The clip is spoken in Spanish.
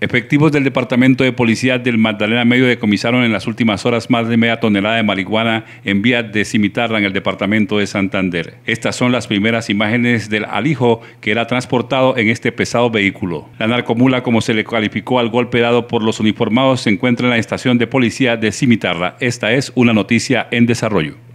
Efectivos del Departamento de Policía del Magdalena Medio decomisaron en las últimas horas más de media tonelada de marihuana en vía de Cimitarra en el departamento de Santander. Estas son las primeras imágenes del alijo que era transportado en este pesado vehículo. La narcomula, como se le calificó al golpe dado por los uniformados, se encuentra en la estación de policía de Cimitarra. Esta es una noticia en desarrollo.